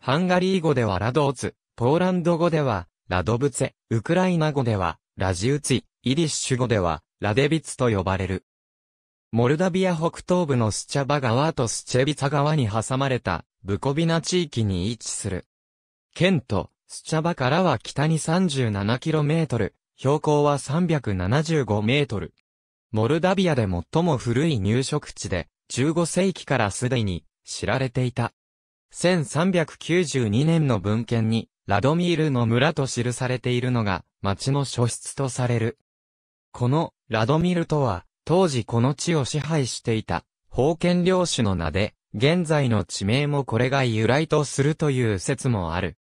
ハンガリー語ではラドーツ、ポーランド語ではラドブツェ、ウクライナ語ではラジウツィ、イディッシュ語ではラデビツと呼ばれる。モルダビア北東部のスチャバ川とスチェビツァ川に挟まれたブコビナ地域に位置する。県とスチャバからは北に 37km、標高は 375m。モルダビアで最も古い入植地で、15世紀からすでに知られていた。1392年の文献に、ラドミールの村と記されているのが、町の書出とされる。この、ラドミルとは、当時この地を支配していた、封建領主の名で、現在の地名もこれが由来とするという説もある。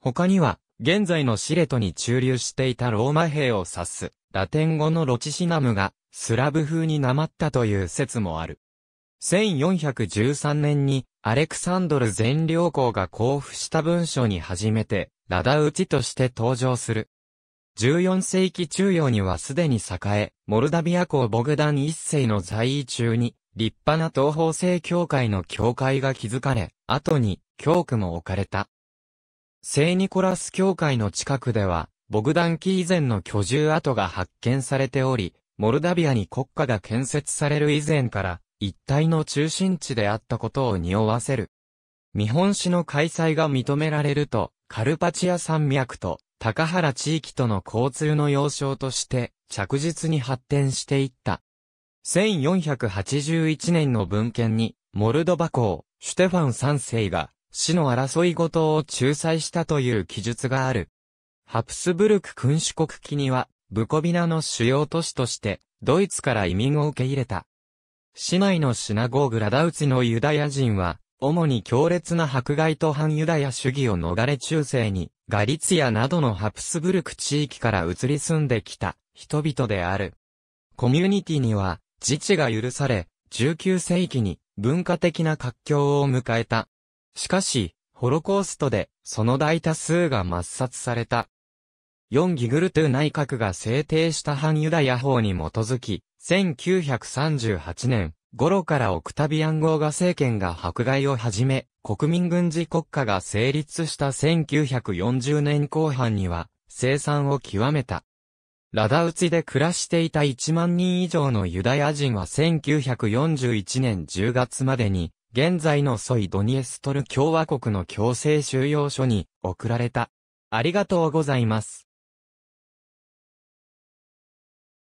他には、現在のシレトに駐留していたローマ兵を指す、ラテン語のロチシナムが、スラブ風になまったという説もある。1413年に、アレクサンドル全領公が交付した文書に初めて、ラダウチとして登場する。14世紀中央にはすでに栄え、モルダビア公ボグダン一世の在位中に、立派な東方正教会の教会が築かれ、後に教区も置かれた。聖ニコラス教会の近くでは、ボグダン期以前の居住跡が発見されており、モルダビアに国家が建設される以前から、一帯の中心地であったことを匂わせる。日本史の開催が認められると、カルパチア山脈と高原地域との交通の要衝として着実に発展していった。1481年の文献に、モルドバ公、シュテファン3世が、死の争い事を仲裁したという記述がある。ハプスブルク君主国記には、ブコビナの主要都市として、ドイツから移民を受け入れた。市内のシナゴーグラダウチのユダヤ人は、主に強烈な迫害と反ユダヤ主義を逃れ中世に、ガリツィアなどのハプスブルク地域から移り住んできた人々である。コミュニティには、自治が許され、19世紀に文化的な活況を迎えた。しかし、ホロコーストで、その大多数が抹殺された。4ギグルトゥ内閣が制定した反ユダヤ法に基づき、1938年頃からオクタビアン号が政権が迫害を始め、国民軍事国家が成立した1940年後半には、生産を極めた。ラダウチで暮らしていた1万人以上のユダヤ人は1941年10月までに、現在のソイドニエストル共和国の強制収容所に送られた。ありがとうございます。